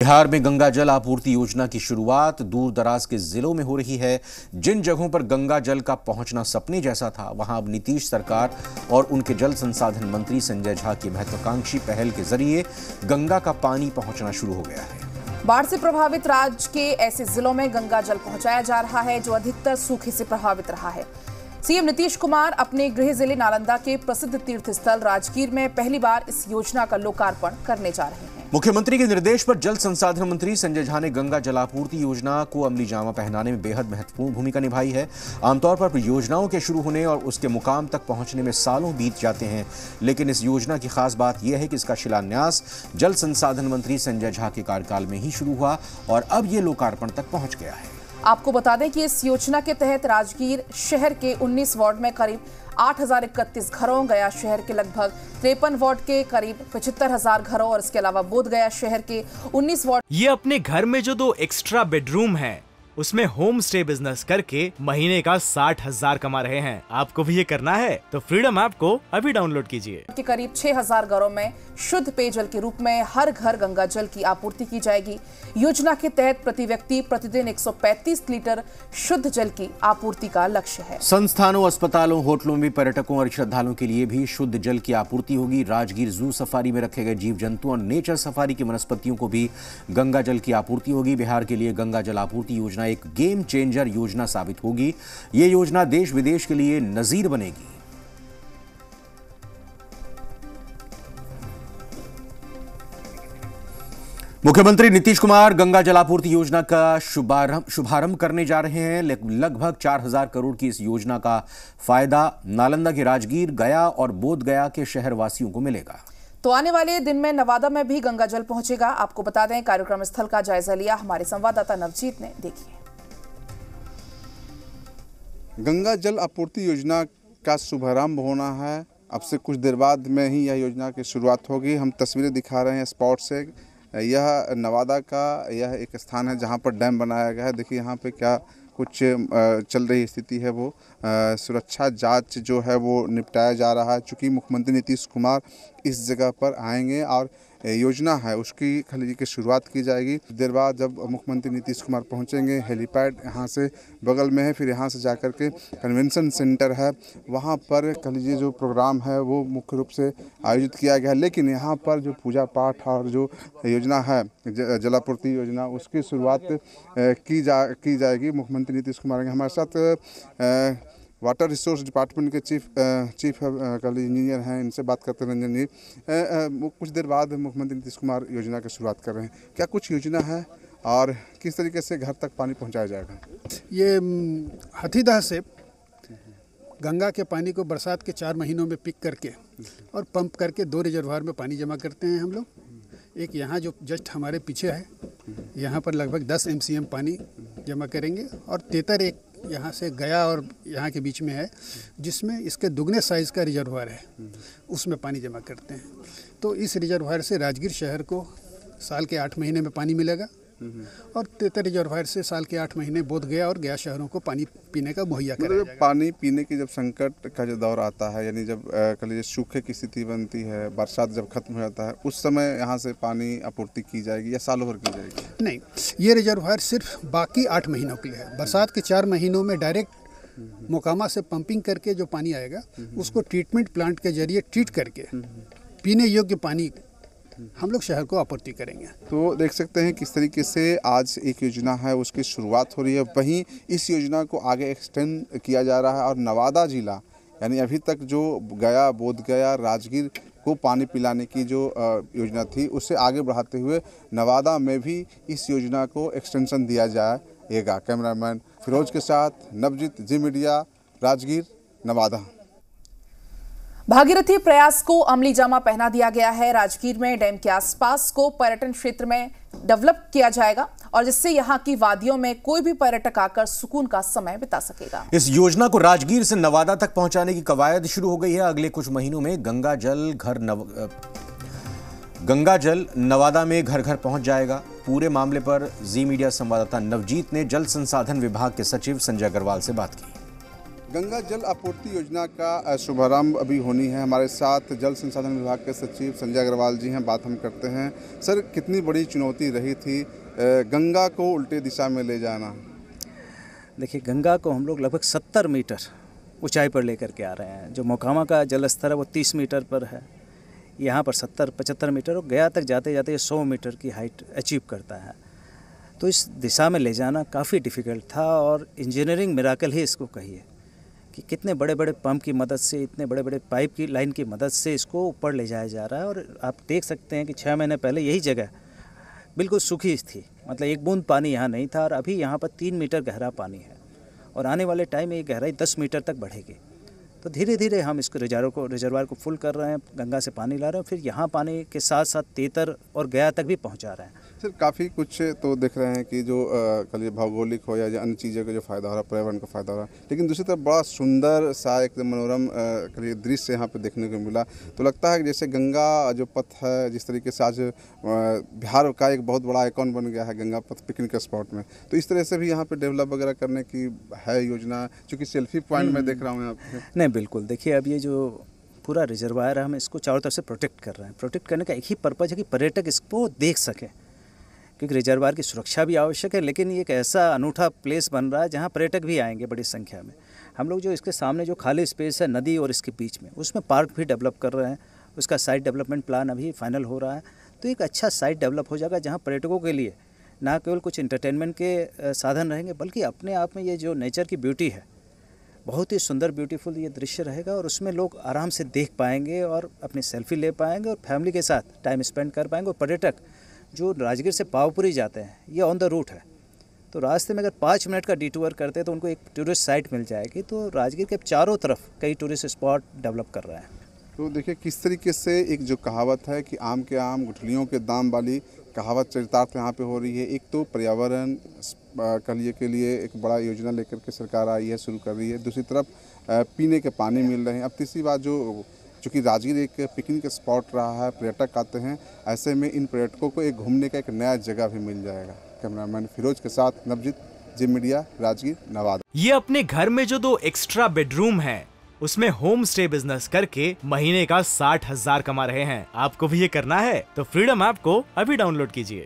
बिहार में गंगा जल आपूर्ति योजना की शुरुआत दूर दराज के जिलों में हो रही है जिन जगहों पर गंगा जल का पहुंचना सपने जैसा था वहां अब नीतीश सरकार और उनके जल संसाधन मंत्री संजय झा की महत्वाकांक्षी पहल के जरिए गंगा का पानी पहुंचना शुरू हो गया है बाढ़ से प्रभावित राज्य के ऐसे जिलों में गंगा जल पहुंचाया जा रहा है जो अधिकतर सूखे से प्रभावित रहा है सीएम नीतीश कुमार अपने गृह जिले नालंदा के प्रसिद्ध तीर्थ स्थल राजगीर में पहली बार इस योजना का लोकार्पण करने जा रहे हैं मुख्यमंत्री के निर्देश पर जल संसाधन मंत्री संजय झा ने गंगा जलापूर्ति योजना को अमली जामा पहनाने में बेहद महत्वपूर्ण भूमिका निभाई है आमतौर पर योजनाओं के शुरू होने और उसके मुकाम तक पहुंचने में सालों बीत जाते हैं लेकिन इस योजना की खास बात यह है कि इसका शिलान्यास जल संसाधन मंत्री संजय झा के कार्यकाल में ही शुरू हुआ और अब ये लोकार्पण तक पहुंच गया है आपको बता दें कि इस योजना के तहत राजगीर शहर के 19 वार्ड में करीब आठ घरों गया शहर के लगभग तिरपन वार्ड के करीब पचहत्तर हजार घरों और इसके अलावा बोध गया शहर के 19 वार्ड ये अपने घर में जो दो एक्स्ट्रा बेडरूम है उसमें होम स्टे बिजनेस करके महीने का साठ हजार कमा रहे हैं आपको भी ये करना है तो फ्रीडम ऐप को अभी डाउनलोड कीजिए करीब छह हजार घरों में शुद्ध पेयजल के रूप में हर घर गंगा जल की आपूर्ति की जाएगी योजना के तहत प्रति व्यक्ति प्रतिदिन 135 लीटर शुद्ध जल की आपूर्ति का लक्ष्य है संस्थानों अस्पतालों होटलों में पर्यटकों और श्रद्धालुओं के लिए भी शुद्ध जल की आपूर्ति होगी राजगीर जू सफारी में रखे गए जीव जंतु और नेचर सफारी की वनस्पतियों को भी गंगा जल की आपूर्ति होगी बिहार के लिए गंगा जल आपूर्ति योजना योजना एक गेम चेंजर योजना साबित होगी ये योजना देश विदेश के लिए नजीर बनेगी मुख्यमंत्री नीतीश कुमार गंगा जलापूर्ति योजना का शुभारंभ शुभारंभ करने जा रहे हैं लगभग चार हजार करोड़ की इस योजना का फायदा नालंदा के राजगीर गया और बोध गया के शहरवासियों को मिलेगा तो आने वाले दिन में नवादा में भी गंगा जल पहुंचेगा आपको बता दें कार्यक्रम स्थल का जायजा लिया हमारे संवाददाता नवजीत ने देखिए गंगा जल आपूर्ति योजना का शुभारंभ होना है अब से कुछ देर बाद में ही यह योजना की शुरुआत होगी हम तस्वीरें दिखा रहे हैं स्पॉट से यह नवादा का यह एक स्थान है जहां पर डैम बनाया गया है देखिए यहां पे क्या कुछ चल रही स्थिति है वो सुरक्षा जांच जो है वो निपटाया जा रहा है चूँकि मुख्यमंत्री नीतीश कुमार इस जगह पर आएंगे और योजना है उसकी खाली की शुरुआत की जाएगी देर बाद जब मुख्यमंत्री नीतीश कुमार पहुँचेंगे हेलीपैड यहाँ से बगल में है फिर यहाँ से जा कर के कन्वेंसन सेंटर है वहाँ पर खाली जो प्रोग्राम है वो मुख्य रूप से आयोजित किया गया है लेकिन यहाँ पर जो पूजा पाठ और जो योजना है जलापूर्ति योजना उसकी शुरुआत की जा की जाएगी मुख्यमंत्री नीतीश कुमार हमारे साथ वाटर रिसोर्स डिपार्टमेंट के चीफ चीफ कल इंजीनियर हैं इनसे बात करते रंजन जी कुछ देर बाद मुख्यमंत्री नीतीश कुमार योजना की शुरुआत कर रहे हैं क्या कुछ योजना है और किस तरीके से घर तक पानी पहुंचाया जाएगा ये हथीदह से गंगा के पानी को बरसात के चार महीनों में पिक करके और पंप करके दो रिजर्वर में पानी जमा करते हैं हम लोग एक यहाँ जो जस्ट हमारे पीछे है यहाँ पर लगभग दस एम पानी जमा करेंगे और तेतर एक यहाँ से गया और यहाँ के बीच में है जिसमें इसके दुगने साइज़ का रिजर्वायर है उसमें पानी जमा करते हैं तो इस रिजर्वायर से राजगीर शहर को साल के आठ महीने में पानी मिलेगा और तेतर रिजर्वायर से साल के आठ महीने बोध गया और गया शहरों को पानी पीने का मुहैया कर मतलब पानी पीने के जब संकट का जो दौर आता है यानी जब कह लीजिए सूखे की स्थिति बनती है बरसात जब खत्म हो जाता है उस समय यहाँ से पानी आपूर्ति की जाएगी या सालों भर की जाएगी नहीं ये रिजर्वायर सिर्फ बाकी आठ महीनों के लिए है बरसात के चार महीनों में डायरेक्ट मोकामा से पंपिंग करके जो पानी आएगा हम्म, हम्म, उसको ट्रीटमेंट प्लांट के जरिए ट्रीट करके हम्म, पीने योग्य पानी हम लोग शहर को आपूर्ति करेंगे तो देख सकते हैं किस तरीके से आज एक योजना है उसकी शुरुआत हो रही है वहीं इस योजना को आगे एक्सटेंड किया जा रहा है और नवादा ज़िला यानी अभी तक जो गया बोध गया राजगीर को पानी पिलाने की जो योजना थी उससे आगे बढ़ाते हुए नवादा में भी इस योजना को एक्सटेंशन दिया जाएगा कैमरामैन फिरोज के साथ नवजीत जी मीडिया राजगीर नवादा भागीरथी प्रयास को अमली जामा पहना दिया गया है राजगीर में डैम के आसपास को पर्यटन क्षेत्र में डेवलप किया जाएगा और जिससे यहाँ की वादियों में कोई भी पर्यटक आकर सुकून का समय बिता सकेगा इस योजना को राजगीर से नवादा तक पहुंचाने की कवायद शुरू हो गई है अगले कुछ महीनों में गंगा जल घर नव गंगा जल नवादा में घर घर पहुंच जाएगा पूरे मामले पर जी मीडिया संवाददाता नवजीत ने जल संसाधन विभाग के सचिव संजय अग्रवाल से बात की गंगा जल आपूर्ति योजना का शुभारंभ अभी होनी है हमारे साथ जल संसाधन विभाग के सचिव संजय अग्रवाल जी हैं बात हम करते हैं सर कितनी बड़ी चुनौती रही थी गंगा को उल्टे दिशा में ले जाना देखिए गंगा को हम लोग लगभग सत्तर मीटर ऊंचाई पर लेकर के आ रहे हैं जो मोकामा का जल स्तर है वो तीस मीटर पर है यहाँ पर सत्तर पचहत्तर मीटर और गया तक जाते जाते सौ मीटर की हाइट अचीव करता है तो इस दिशा में ले जाना काफ़ी डिफ़िकल्ट था और इंजीनियरिंग मेराकल ही इसको कहिए कि कितने बड़े बड़े पंप की मदद से इतने बड़े बड़े पाइप की लाइन की मदद से इसको ऊपर ले जाया जा रहा है और आप देख सकते हैं कि छः महीने पहले यही जगह बिल्कुल सूखी थी मतलब एक बूंद पानी यहाँ नहीं था और अभी यहाँ पर तीन मीटर गहरा पानी है और आने वाले टाइम में ये गहराई दस मीटर तक बढ़ेगी तो धीरे धीरे हम इसको रिजर्व को रिजर्वर को फुल कर रहे हैं गंगा से पानी ला रहे हैं फिर यहाँ पानी के साथ साथ तेतर और गया तक भी पहुँचा रहे हैं सर काफ़ी कुछ तो देख रहे हैं कि जो कल भौगोलिक हो या अन्य चीज़ों का जो फायदा हो रहा है पर्यावरण का फायदा हो रहा है लेकिन दूसरी तरफ बड़ा सुंदर सा एक मनोरम कहिए दृश्य यहाँ पर देखने को मिला तो लगता है जैसे गंगा जो पथ है जिस तरीके से आज बिहार का एक बहुत बड़ा आइकॉन बन गया है गंगा पथ पिकनिक स्पॉट में तो इस तरह से भी यहाँ पर डेवलप वगैरह करने की है योजना चूँकि सेल्फी पॉइंट में हम्म। देख रहा हूँ यहाँ नहीं बिल्कुल देखिए अब ये जो पूरा रिजर्वायर है हम इसको चारों तरफ से प्रोटेक्ट कर रहे हैं प्रोटेक्ट करने का एक ही पर्पज़ है कि पर्यटक इसको देख सकें क्योंकि रिजर्वायर की सुरक्षा भी आवश्यक है लेकिन ये एक ऐसा अनूठा प्लेस बन रहा है जहाँ पर्यटक भी आएंगे बड़ी संख्या में हम लोग जो इसके सामने जो खाली स्पेस है नदी और इसके बीच में उसमें पार्क भी डेवलप कर रहे हैं उसका साइट डेवलपमेंट प्लान अभी फाइनल हो रहा है तो एक अच्छा साइट डेवलप हो जाएगा जहाँ पर्यटकों के लिए ना केवल कुछ इंटरटेनमेंट के साधन रहेंगे बल्कि अपने आप में ये जो नेचर की ब्यूटी है बहुत ही सुंदर ब्यूटीफुल ये दृश्य रहेगा और उसमें लोग आराम से देख पाएंगे और अपनी सेल्फी ले पाएंगे और फैमिली के साथ टाइम स्पेंड कर पाएंगे और पर्यटक जो राजगीर से पावपुरी जाते हैं ये ऑन द रूट है तो रास्ते में अगर पाँच मिनट का डिटूअर करते हैं तो उनको एक टूरिस्ट साइट मिल जाएगी तो राजगीर के चारों तरफ कई टूरिस्ट स्पॉट डेवलप कर रहे हैं तो देखिए किस तरीके से एक जो कहावत है कि आम के आम गुठलियों के दाम वाली कहावत चरितार्थ यहाँ पे हो रही है एक तो पर्यावरण कलिए के लिए एक बड़ा योजना लेकर के सरकार आई है शुरू कर रही है दूसरी तरफ पीने के पानी मिल रहे हैं अब तीसरी बात जो चूँकि राजगीर एक पिकनिक स्पॉट रहा है पर्यटक आते हैं ऐसे में इन पर्यटकों को एक घूमने का एक नया जगह भी मिल जाएगा कैमरामैन फिरोज के साथ नवजीत जी मीडिया राजगीर नवादा ये अपने घर में जो दो एक्स्ट्रा बेडरूम है उसमें होम स्टे बिजनेस करके महीने का साठ हजार कमा रहे हैं आपको भी ये करना है तो फ्रीडम ऐप को अभी डाउनलोड कीजिए